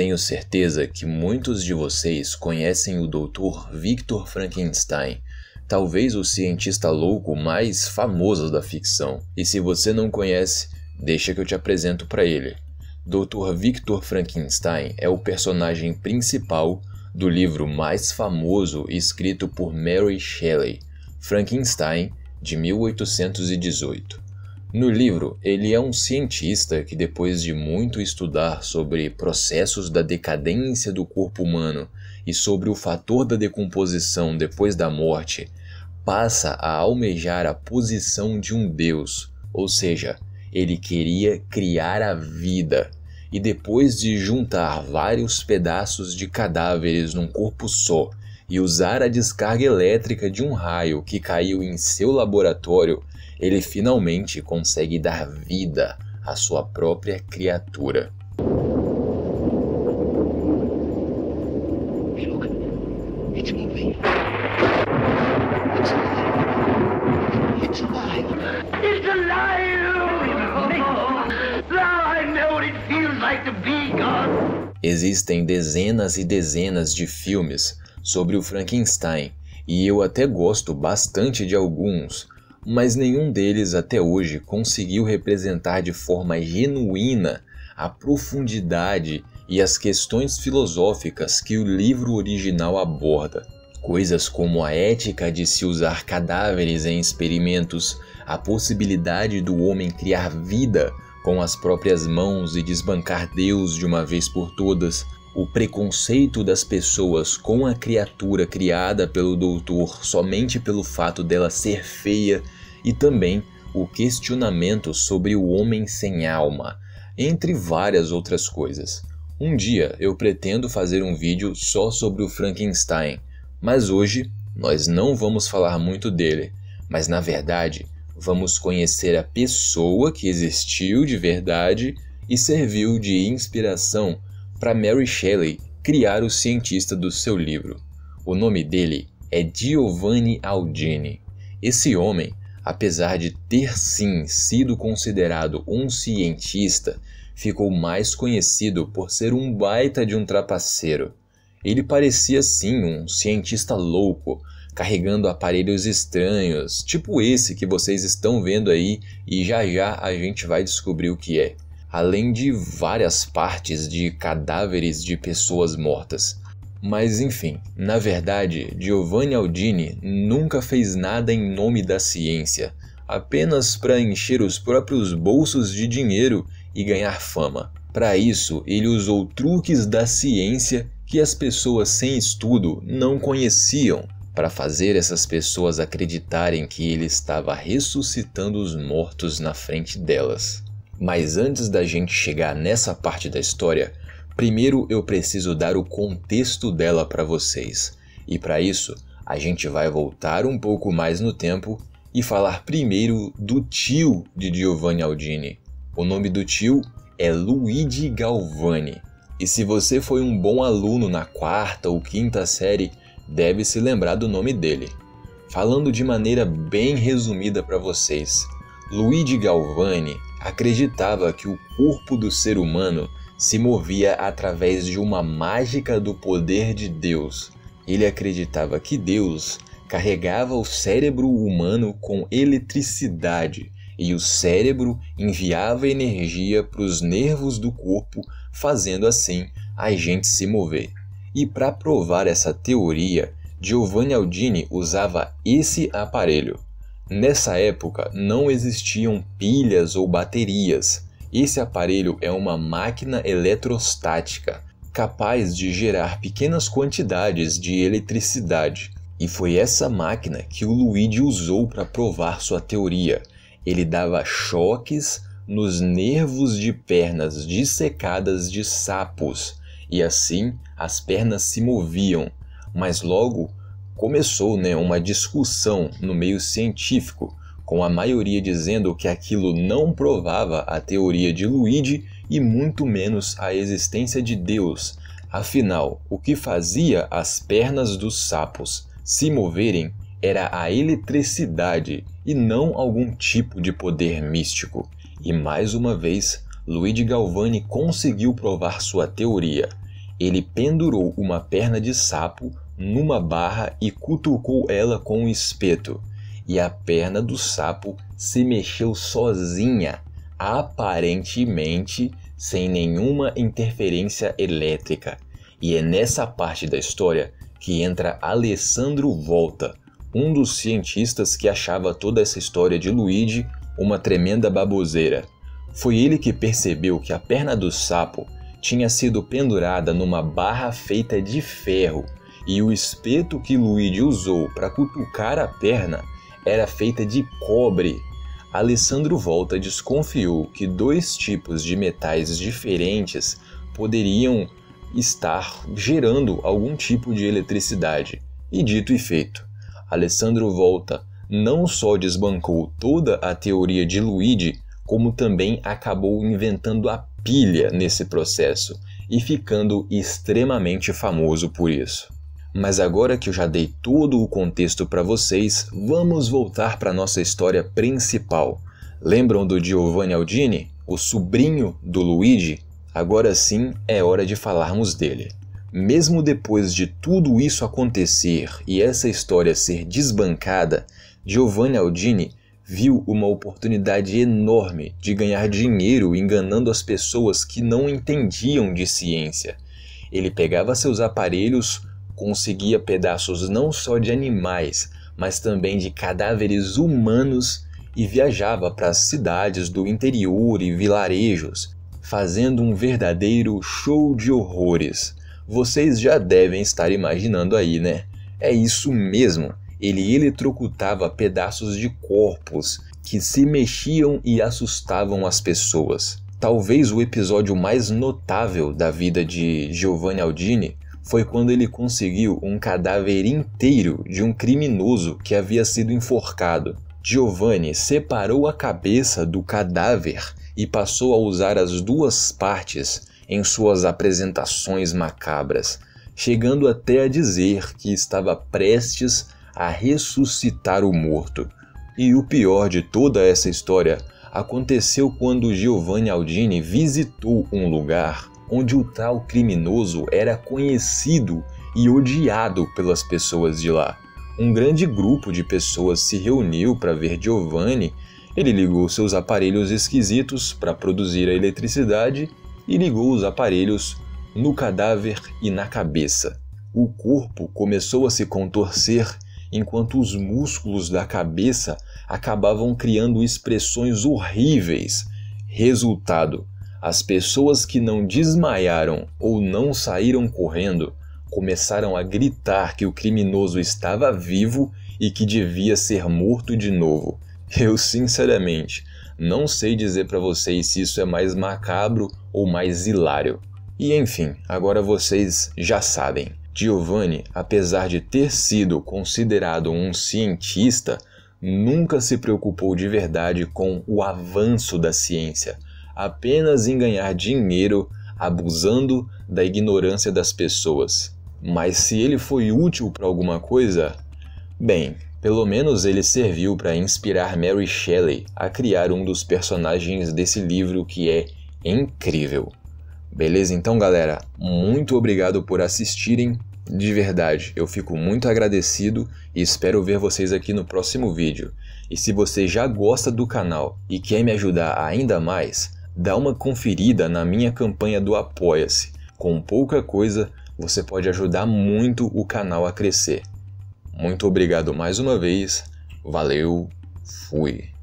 Tenho certeza que muitos de vocês conhecem o Dr. Victor Frankenstein, talvez o cientista louco mais famoso da ficção. E se você não conhece, deixa que eu te apresento para ele. Dr. Victor Frankenstein é o personagem principal do livro mais famoso escrito por Mary Shelley, Frankenstein, de 1818. No livro, ele é um cientista que, depois de muito estudar sobre processos da decadência do corpo humano e sobre o fator da decomposição depois da morte, passa a almejar a posição de um deus, ou seja, ele queria criar a vida. E depois de juntar vários pedaços de cadáveres num corpo só e usar a descarga elétrica de um raio que caiu em seu laboratório, ele finalmente consegue dar vida à sua própria criatura. Existem dezenas e dezenas de filmes sobre o Frankenstein, e eu até gosto bastante de alguns, mas nenhum deles até hoje conseguiu representar de forma genuína a profundidade e as questões filosóficas que o livro original aborda. Coisas como a ética de se usar cadáveres em experimentos, a possibilidade do homem criar vida com as próprias mãos e desbancar Deus de uma vez por todas, o preconceito das pessoas com a criatura criada pelo doutor somente pelo fato dela ser feia e também o questionamento sobre o homem sem alma, entre várias outras coisas. Um dia eu pretendo fazer um vídeo só sobre o Frankenstein, mas hoje nós não vamos falar muito dele, mas na verdade vamos conhecer a pessoa que existiu de verdade e serviu de inspiração para Mary Shelley criar o cientista do seu livro. O nome dele é Giovanni Aldini. Esse homem, apesar de ter sim sido considerado um cientista, ficou mais conhecido por ser um baita de um trapaceiro. Ele parecia sim um cientista louco, carregando aparelhos estranhos, tipo esse que vocês estão vendo aí, e já já a gente vai descobrir o que é além de várias partes de cadáveres de pessoas mortas. Mas enfim, na verdade, Giovanni Aldini nunca fez nada em nome da ciência, apenas para encher os próprios bolsos de dinheiro e ganhar fama. Para isso, ele usou truques da ciência que as pessoas sem estudo não conheciam, para fazer essas pessoas acreditarem que ele estava ressuscitando os mortos na frente delas. Mas antes da gente chegar nessa parte da história, primeiro eu preciso dar o contexto dela para vocês. E para isso, a gente vai voltar um pouco mais no tempo e falar primeiro do tio de Giovanni Aldini. O nome do tio é Luigi Galvani. E se você foi um bom aluno na quarta ou quinta série, deve se lembrar do nome dele. Falando de maneira bem resumida para vocês, Luigi Galvani acreditava que o corpo do ser humano se movia através de uma mágica do poder de Deus. Ele acreditava que Deus carregava o cérebro humano com eletricidade e o cérebro enviava energia para os nervos do corpo, fazendo assim a gente se mover. E para provar essa teoria, Giovanni Aldini usava esse aparelho. Nessa época não existiam pilhas ou baterias. Esse aparelho é uma máquina eletrostática, capaz de gerar pequenas quantidades de eletricidade. E foi essa máquina que o Luigi usou para provar sua teoria. Ele dava choques nos nervos de pernas dissecadas de sapos, e assim as pernas se moviam, mas logo começou né, uma discussão no meio científico, com a maioria dizendo que aquilo não provava a teoria de Luigi e muito menos a existência de Deus. Afinal, o que fazia as pernas dos sapos se moverem era a eletricidade e não algum tipo de poder místico. E mais uma vez, Luigi Galvani conseguiu provar sua teoria. Ele pendurou uma perna de sapo numa barra e cutucou ela com um espeto, e a perna do sapo se mexeu sozinha, aparentemente sem nenhuma interferência elétrica. E é nessa parte da história que entra Alessandro Volta, um dos cientistas que achava toda essa história de Luigi uma tremenda baboseira. Foi ele que percebeu que a perna do sapo tinha sido pendurada numa barra feita de ferro e o espeto que Luigi usou para cutucar a perna era feita de cobre. Alessandro Volta desconfiou que dois tipos de metais diferentes poderiam estar gerando algum tipo de eletricidade. E dito e feito, Alessandro Volta não só desbancou toda a teoria de Luigi, como também acabou inventando a pilha nesse processo e ficando extremamente famoso por isso. Mas agora que eu já dei todo o contexto para vocês, vamos voltar para nossa história principal. Lembram do Giovanni Aldini, o sobrinho do Luigi? Agora sim é hora de falarmos dele. Mesmo depois de tudo isso acontecer e essa história ser desbancada, Giovanni Aldini viu uma oportunidade enorme de ganhar dinheiro enganando as pessoas que não entendiam de ciência. Ele pegava seus aparelhos, conseguia pedaços não só de animais, mas também de cadáveres humanos e viajava para as cidades do interior e vilarejos, fazendo um verdadeiro show de horrores. Vocês já devem estar imaginando aí, né? É isso mesmo. Ele eletrocutava pedaços de corpos que se mexiam e assustavam as pessoas. Talvez o episódio mais notável da vida de Giovanni Aldini foi quando ele conseguiu um cadáver inteiro de um criminoso que havia sido enforcado. Giovanni separou a cabeça do cadáver e passou a usar as duas partes em suas apresentações macabras, chegando até a dizer que estava prestes a ressuscitar o morto. E o pior de toda essa história aconteceu quando Giovanni Aldini visitou um lugar onde o tal criminoso era conhecido e odiado pelas pessoas de lá. Um grande grupo de pessoas se reuniu para ver Giovanni. Ele ligou seus aparelhos esquisitos para produzir a eletricidade e ligou os aparelhos no cadáver e na cabeça. O corpo começou a se contorcer enquanto os músculos da cabeça acabavam criando expressões horríveis. Resultado: as pessoas que não desmaiaram ou não saíram correndo começaram a gritar que o criminoso estava vivo e que devia ser morto de novo. Eu, sinceramente, não sei dizer para vocês se isso é mais macabro ou mais hilário. E enfim, agora vocês já sabem. Giovanni, apesar de ter sido considerado um cientista, nunca se preocupou de verdade com o avanço da ciência apenas em ganhar dinheiro abusando da ignorância das pessoas. Mas se ele foi útil para alguma coisa, bem, pelo menos ele serviu para inspirar Mary Shelley a criar um dos personagens desse livro que é incrível. Beleza então, galera? Muito obrigado por assistirem. De verdade, eu fico muito agradecido e espero ver vocês aqui no próximo vídeo. E se você já gosta do canal e quer me ajudar ainda mais, dá uma conferida na minha campanha do Apoia-se. Com pouca coisa, você pode ajudar muito o canal a crescer. Muito obrigado mais uma vez, valeu, fui.